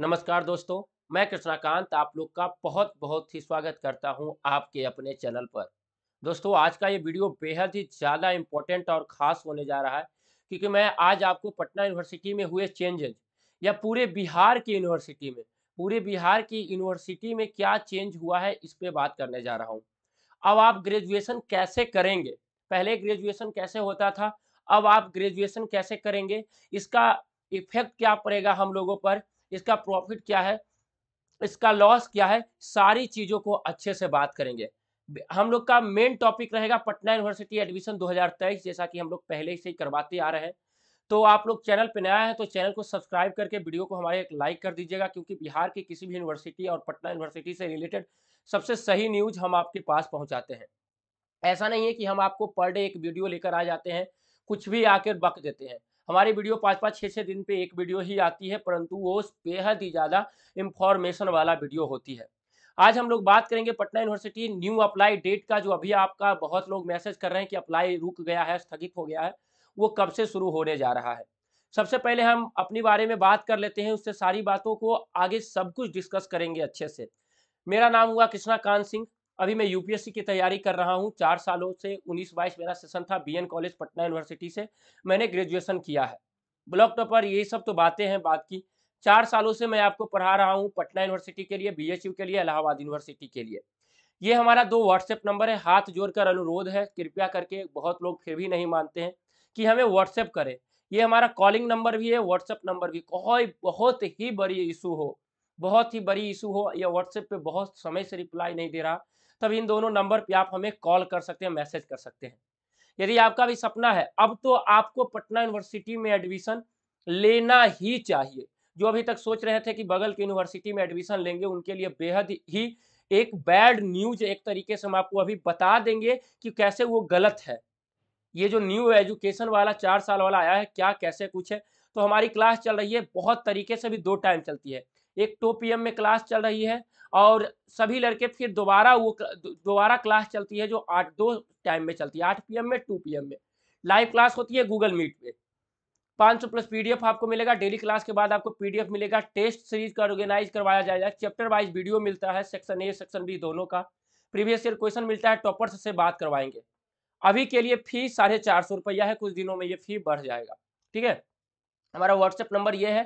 नमस्कार दोस्तों मैं कृष्णाकांत आप लोग का बहुत बहुत ही स्वागत करता हूं आपके अपने चैनल पर दोस्तों आज का ये वीडियो बेहद ही ज़्यादा इम्पोर्टेंट और ख़ास होने जा रहा है क्योंकि मैं आज आपको पटना यूनिवर्सिटी में हुए चेंजेज या पूरे बिहार की यूनिवर्सिटी में पूरे बिहार की यूनिवर्सिटी में क्या चेंज हुआ है इस पर बात करने जा रहा हूँ अब आप ग्रेजुएशन कैसे करेंगे पहले ग्रेजुएशन कैसे होता था अब आप ग्रेजुएशन कैसे करेंगे इसका इफेक्ट क्या पड़ेगा हम लोगों पर इसका प्रॉफिट क्या है इसका लॉस क्या है सारी चीज़ों को अच्छे से बात करेंगे हम लोग का मेन टॉपिक रहेगा पटना यूनिवर्सिटी एडमिशन 2023 जैसा कि हम लोग पहले से ही करवाते आ रहे हैं तो आप लोग चैनल पर नया है तो चैनल को सब्सक्राइब करके वीडियो को हमारे एक लाइक कर दीजिएगा क्योंकि बिहार की किसी भी यूनिवर्सिटी और पटना यूनिवर्सिटी से रिलेटेड सबसे सही न्यूज हम आपके पास पहुंचाते हैं ऐसा नहीं है कि हम आपको पर डे एक वीडियो लेकर आ जाते हैं कुछ भी आकर बक देते हैं हमारी वीडियो पाँच पाँच छः छः दिन पे एक वीडियो ही आती है परंतु वो बेहद ही ज़्यादा इंफॉर्मेशन वाला वीडियो होती है आज हम लोग बात करेंगे Patna university new apply date का जो अभी आपका बहुत लोग मैसेज कर रहे हैं कि अप्लाई रुक गया है स्थगित हो गया है वो कब से शुरू होने जा रहा है सबसे पहले हम अपने बारे में बात कर लेते हैं उससे सारी बातों को आगे सब कुछ डिस्कस करेंगे अच्छे से मेरा नाम हुआ कृष्णा कांत सिंह अभी मैं यूपीएससी की तैयारी कर रहा हूँ चार सालों से उन्नीस बाईस मेरा सेशन था बी कॉलेज पटना यूनिवर्सिटी से मैंने ग्रेजुएशन किया है ब्लॉक टॉपर ये सब तो बातें हैं बात की चार सालों से मैं आपको पढ़ा रहा हूँ पटना यूनिवर्सिटी के लिए बीएचयू के लिए इलाहाबाद यूनिवर्सिटी के लिए ये हमारा दो व्हाट्सएप नंबर है हाथ जोड़कर अनुरोध है कृपया करके बहुत लोग फिर भी नहीं मानते हैं कि हमें व्हाट्सएप करें ये हमारा कॉलिंग नंबर भी है व्हाट्सएप नंबर भी कोई बहुत ही बड़ी इशू हो बहुत ही बड़ी इशू हो या व्हाट्सएप पे बहुत समय से रिप्लाई नहीं दे रहा तब इन दोनों नंबर पे आप हमें कॉल कर सकते हैं मैसेज कर सकते हैं यदि आपका भी सपना है अब तो आपको पटना यूनिवर्सिटी में एडमिशन लेना ही चाहिए जो अभी तक सोच रहे थे कि बगल की यूनिवर्सिटी में एडमिशन लेंगे उनके लिए बेहद ही एक बैड न्यूज एक तरीके से हम आपको अभी बता देंगे कि कैसे वो गलत है ये जो न्यू एजुकेशन वाला चार साल वाला आया है क्या कैसे कुछ है तो हमारी क्लास चल रही है बहुत तरीके से भी दो टाइम चलती है एक टू पी में क्लास चल रही है और सभी लड़के फिर दोबारा वो दोबारा क्लास चलती है जो आठ दो टाइम में चलती है आठ P M to P M live class होती है गूगल मीट पे 500 प्लस पीडीएफ आपको मिलेगा डेली क्लास के बाद आपको पीडीएफ मिलेगा टेस्ट सीरीज का ऑर्गेनाइज करवाया जाएगा चैप्टर वाइज वीडियो मिलता है सेक्शन ए सेक्शन बी दोनों का प्रीवियस ईयर क्वेश्चन मिलता है टॉपर्स से बात करवाएंगे अभी के लिए फी साढ़े चार सौ रुपया है कुछ दिनों में ये फी बढ़ जाएगा ठीक है हमारा व्हाट्सएप नंबर ये है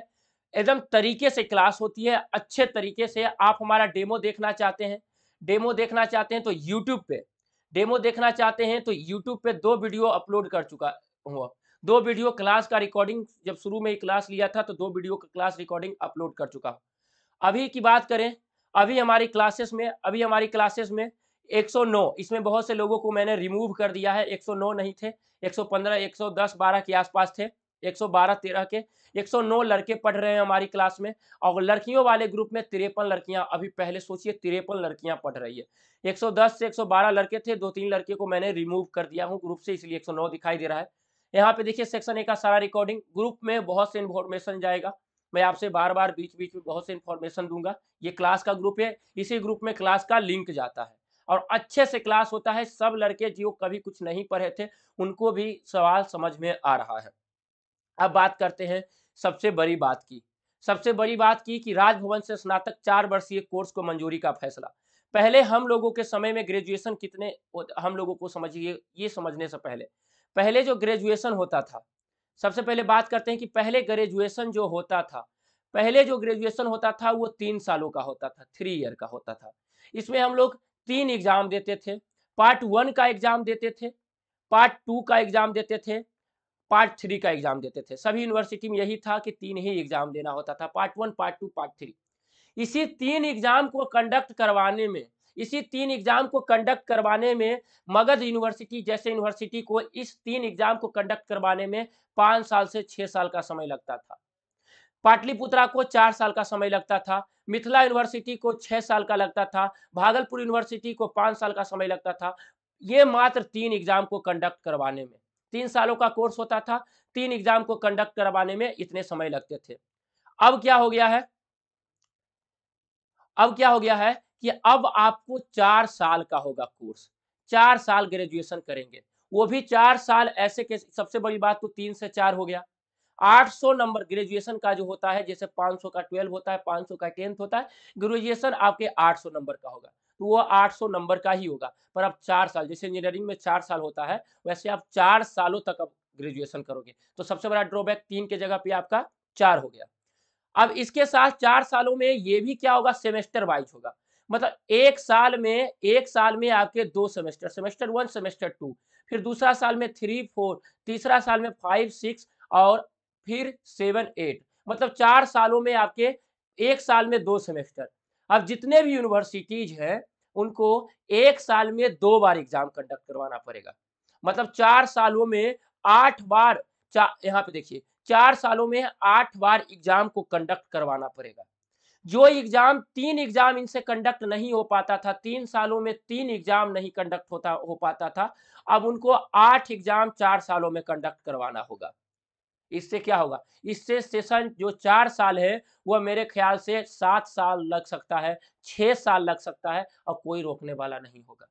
एकदम तरीके से क्लास होती है अच्छे तरीके से आप हमारा डेमो देखना चाहते हैं डेमो देखना चाहते हैं तो यूट्यूब पे डेमो देखना चाहते हैं तो यूट्यूब पे दो वीडियो अपलोड कर चुका हुआ दो वीडियो क्लास का रिकॉर्डिंग जब शुरू में क्लास लिया था तो दो वीडियो का क्लास रिकॉर्डिंग अपलोड कर चुका अभी की बात करें अभी हमारी क्लासेस में अभी हमारी क्लासेस में 109 इसमें बहुत से लोगों को मैंने रिमूव कर दिया है 109 नहीं थे 115 110 12 के आसपास थे 112 13 के 109 लड़के पढ़ रहे हैं हमारी क्लास में और लड़कियों वाले ग्रुप में तिरपन लड़कियां अभी पहले सोचिए तिरपन लड़कियां पढ़ रही है 110 से 112 लड़के थे दो तीन लड़के को मैंने रिमूव कर दिया हूँ ग्रुप से इसलिए 109 दिखाई दे रहा है यहाँ पे देखिए सेक्शन ए का सारा रिकॉर्डिंग ग्रुप में बहुत से इन्फॉर्मेशन जाएगा मैं आपसे बार बार बीच बीच में बहुत से इन्फॉर्मेशन दूंगा ये क्लास का ग्रुप है इसी ग्रुप में क्लास का लिंक जाता है और अच्छे से क्लास होता है सब लड़के जो कभी कुछ नहीं पढ़े थे उनको भी सवाल समझ में आ रहा है अब बात करते हैं सबसे बड़ी बात की सबसे बड़ी बात की कि राजभवन से स्नातक चार वर्षीय कोर्स को मंजूरी का फैसला पहले हम लोगों के समय में ग्रेजुएशन कितने हम लोगों को समझिए ये समझने से पहले पहले जो ग्रेजुएशन होता था सबसे पहले बात करते हैं कि पहले ग्रेजुएशन जो होता था पहले जो ग्रेजुएशन होता था वो तीन सालों का होता था थ्री ईयर का होता था इसमें हम लोग तीन एग्जाम देते थे पार्ट वन का एग्जाम देते थे पार्ट टू का एग्जाम देते थे पार्ट थ्री का एग्जाम देते थे सभी यूनिवर्सिटी में यही था कि तीन ही एग्जाम देना होता था part one part two part three इसी तीन एग्जाम को कंडक्ट करवाने में इसी तीन एग्जाम को कंडक्ट करवाने में मगध यूनिवर्सिटी जैसे यूनिवर्सिटी को इस तीन एग्जाम को कंडक्ट करवाने में पाँच साल से छह साल का समय लगता था पाटलिपुत्रा को चार साल का समय लगता था मिथिला यूनिवर्सिटी को छह साल का लगता था भागलपुर यूनिवर्सिटी को पाँच साल का समय लगता था ये मात्र तीन एग्जाम को कंडक्ट करवाने में तीन सालों का कोर्स होता था तीन एग्जाम को कंडक्ट करवाने में इतने समय लगते थे अब क्या हो गया है अब क्या हो गया है कि अब आपको चार साल का होगा कोर्स चार साल ग्रेजुएशन करेंगे वो भी चार साल ऐसे के सबसे बड़ी बात तो तीन से चार हो गया 800 नंबर ग्रेजुएशन का जो होता है जैसे 500 का 12 होता है 500 का टेंथ होता है ग्रेजुएशन आपके 800 नंबर का होगा तो वो 800 नंबर का ही होगा पर आप चार साल जैसे इंजीनियरिंग में चार साल होता है वैसे आप चार सालों तक आप ग्रेजुएशन करोगे तो सबसे बड़ा ड्रॉबैक तीन के जगह पे आपका चार हो गया अब इसके साथ चार सालों में ये भी क्या होगा सेमेस्टर वाइज होगा मतलब एक साल में एक साल में आपके दो semester semester one semester two फिर दूसरा साल में थ्री फोर तीसरा साल में फाइव सिक्स और फिर सेवन एट मतलब चार सालों में आपके एक साल में दो सेमेस्टर अब जितने भी यूनिवर्सिटीज हैं उनको एक साल में दो बार एग्जाम कंडक्ट करवाना पड़ेगा मतलब चार सालों में आठ बार यहाँ पे देखिए चार सालों में आठ बार एग्जाम को कंडक्ट करवाना पड़ेगा जो एग्जाम तीन एग्जाम इनसे कंडक्ट नहीं हो पाता था तीन सालों में तीन एग्जाम नहीं कंडक्ट होता हो पाता था अब उनको आठ एग्जाम चार सालों में कंडक्ट करवाना होगा इससे क्या होगा इससे सेशन जो चार साल है वह मेरे ख्याल से सात साल लग सकता है छः साल लग सकता है और कोई रोकने वाला नहीं होगा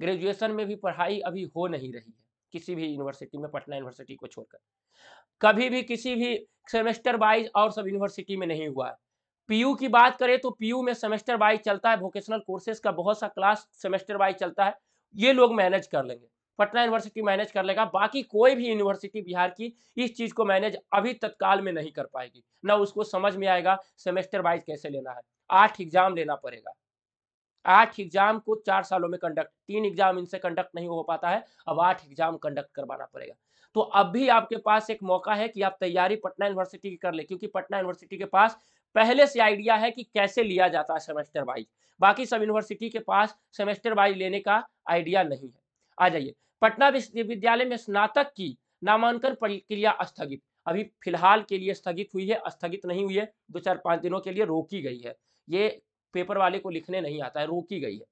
ग्रेजुएशन में भी पढ़ाई अभी हो नहीं रही है किसी भी यूनिवर्सिटी में पटना यूनिवर्सिटी को छोड़कर कभी भी किसी भी सेमेस्टर वाइज और सब यूनिवर्सिटी में नहीं हुआ है पीयू की बात करें तो पीयू में सेमेस्टर वाइज चलता है वोकेशनल कोर्सेज का बहुत सा क्लास सेमेस्टर वाइज चलता है ये लोग मैनेज कर लेंगे पटना यूनिवर्सिटी मैनेज कर लेगा बाकी कोई भी यूनिवर्सिटी बिहार की इस चीज़ को मैनेज अभी तत्काल में नहीं कर पाएगी ना उसको समझ में आएगा सेमेस्टर वाइज कैसे लेना है आठ एग्जाम लेना पड़ेगा आठ एग्जाम को चार सालों में कंडक्ट तीन एग्जाम इनसे कंडक्ट नहीं हो पाता है अब आठ एग्जाम कंडक्ट करवाना पड़ेगा तो अब भी आपके पास एक मौका है कि आप तैयारी पटना यूनिवर्सिटी की कर ले क्योंकि पटना यूनिवर्सिटी के पास पहले से आइडिया है कि कैसे लिया जाता है सेमेस्टर वाइज बाकी सब यूनिवर्सिटी के पास सेमेस्टर वाइज लेने का आइडिया नहीं है आ जाइए पटना विश्वविद्यालय में स्नातक की नामांकन प्रक्रिया स्थगित अभी फिलहाल के लिए स्थगित हुई है स्थगित नहीं हुई है दो चार पांच दिनों के लिए रोकी गई है ये पेपर वाले को लिखने नहीं आता है रोकी गई है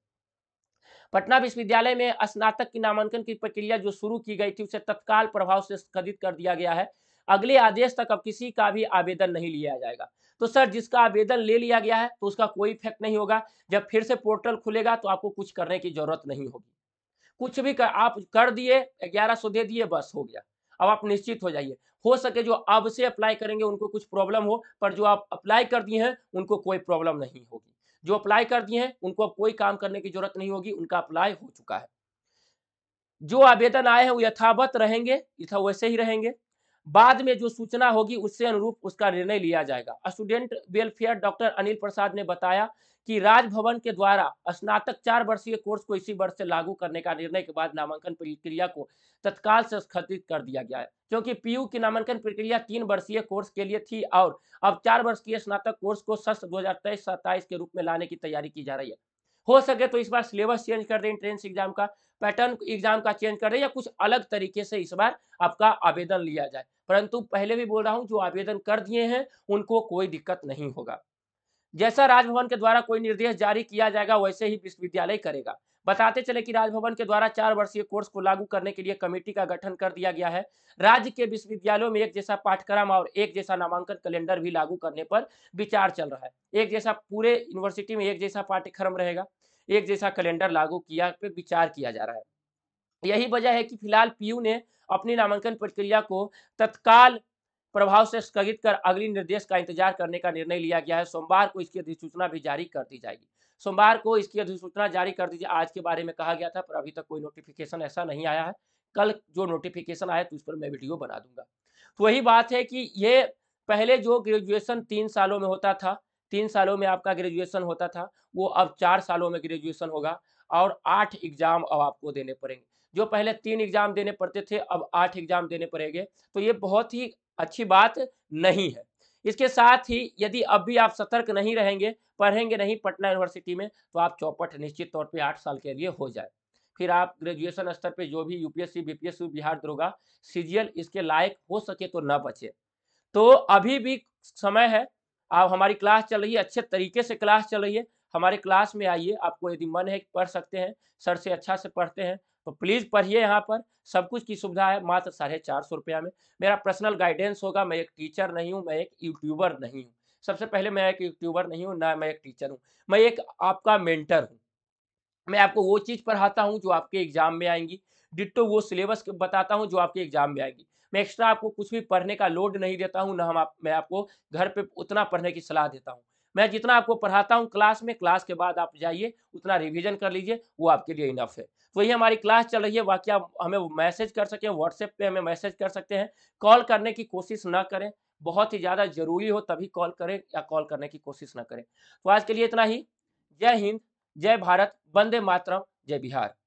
पटना विश्वविद्यालय में स्नातक की नामांकन की प्रक्रिया जो शुरू की गई थी उसे तत्काल प्रभाव से स्थगित कर दिया गया है अगले आदेश तक अब किसी का भी आवेदन नहीं लिया जाएगा तो सर जिसका आवेदन ले लिया गया है तो उसका कोई इफेक्ट नहीं होगा जब फिर से पोर्टल खुलेगा तो आपको कुछ करने की जरूरत नहीं होगी कुछ भी कर आप कर दिए ग्यारह सौ दे दिए बस हो गया अब आप निश्चित हो जाइए हो सके जो अब से अप्लाई करेंगे उनको कुछ प्रॉब्लम हो पर जो आप अप्लाई कर दिए हैं उनको कोई प्रॉब्लम नहीं होगी जो अप्लाई कर दिए हैं उनको अब कोई काम करने की जरूरत नहीं होगी उनका अप्लाई हो चुका है जो आवेदन आए हैं वो यथावत रहेंगे यथा वैसे ही रहेंगे बाद में जो सूचना होगी उससे अनुरूप उसका निर्णय लिया जाएगा student welfare doctor Anil Prasad ने बताया कि राजभवन के द्वारा स्नातक चार वर्षीय कोर्स को इसी वर्ष से लागू करने का निर्णय के बाद नामांकन प्रक्रिया को तत्काल से स्थगित कर दिया गया है क्योंकि पीयू की नामांकन प्रक्रिया तीन वर्षीय कोर्स के लिए थी और अब चार वर्षीय स्नातक कोर्स को सत्र दो हजार के रूप में लाने की तैयारी की जा रही है हो सके तो इस बार सिलेबस चेंज कर दें इंट्रेंस एग्जाम का पैटर्न एग्जाम का चेंज कर दें या कुछ अलग तरीके से इस बार आपका आवेदन लिया जाए परंतु पहले भी बोल रहा हूं जो आवेदन कर दिए हैं उनको कोई दिक्कत नहीं होगा जैसा राजभवन के द्वारा कोई निर्देश जारी किया जाएगा वैसे ही विश्वविद्यालय करेगा बताते चले कि राजभवन के द्वारा चार वर्षीय कोर्स को लागू करने के लिए कमेटी का गठन कर दिया गया है राज्य के विश्वविद्यालयों में एक जैसा पाठ्यक्रम और एक जैसा नामांकन कैलेंडर भी लागू करने पर विचार चल रहा है एक जैसा पूरे यूनिवर्सिटी में एक जैसा पाठ्यक्रम रहेगा एक जैसा कैलेंडर लागू किया पे विचार किया जा रहा है यही वजह है कि फिलहाल पीयू ने अपनी नामांकन प्रक्रिया को तत्काल प्रभाव से स्थगित कर अगली निर्देश का इंतजार करने का निर्णय लिया गया है सोमवार को इसकी अधिसूचना भी जारी कर दी जाएगी सोमवार को इसकी अधिसूचना जारी कर दीजिए आज के बारे में कहा गया था पर अभी तक कोई नोटिफिकेशन ऐसा नहीं आया है कल जो नोटिफिकेशन आया तो उस पर मैं वीडियो बना दूंगा तो वही बात है कि ये पहले जो ग्रेजुएशन तीन सालों में होता था तीन सालों में आपका ग्रेजुएशन होता था वो अब चार सालों में ग्रेजुएशन होगा और आठ एग्जाम अब आपको देने पड़ेंगे जो पहले तीन एग्जाम देने पड़ते थे अब आठ एग्जाम देने पड़ेंगे तो ये बहुत ही अच्छी बात नहीं है इसके साथ ही यदि अब भी आप सतर्क नहीं रहेंगे पढ़ेंगे नहीं पटना यूनिवर्सिटी में तो आप चौपट निश्चित तौर पे आठ साल के लिए हो जाए फिर आप ग्रेजुएशन स्तर पे जो भी यूपीएससी बीपीएससी बिहार दरोगा सीजीएल इसके लायक हो सके तो ना बचे तो अभी भी समय है आप हमारी क्लास चल रही है अच्छे तरीके से क्लास चल रही है हमारे क्लास में आइए आपको यदि मन है पढ़ सकते हैं सर से अच्छा से पढ़ते हैं तो प्लीज़ पढ़िए यहाँ पर सब कुछ की सुविधा है मात्र साढ़े चार सौ रुपया में मेरा पर्सनल गाइडेंस होगा मैं एक टीचर नहीं हूँ मैं एक यूट्यूबर नहीं हूँ सबसे पहले मैं एक यूट्यूबर नहीं हूँ ना मैं एक टीचर हूँ मैं एक आपका मेंटर हूँ मैं आपको वो चीज़ पढ़ाता हूँ जो आपके एग्जाम में आएंगी डिट्टो वो सिलेबस बताता हूँ जो आपके एग्जाम में आएगी मैं एक्स्ट्रा आपको कुछ भी पढ़ने का लोड नहीं देता हूँ ना हम आप मैं आपको घर पर उतना पढ़ने की सलाह देता हूँ मैं जितना आपको पढ़ाता हूँ क्लास में क्लास के बाद आप जाइए उतना रिविजन कर लीजिए वो आपके लिए इनफ है तो वही हमारी क्लास चल रही है बाकी आप हमें मैसेज कर सकें व्हाट्सएप पर हमें मैसेज कर सकते हैं कॉल करने की कोशिश ना करें बहुत ही ज़्यादा जरूरी हो तभी कॉल करें या कॉल करने की कोशिश ना करें तो आज के लिए इतना ही जय हिंद जय भारत वंदे मातरम जय बिहार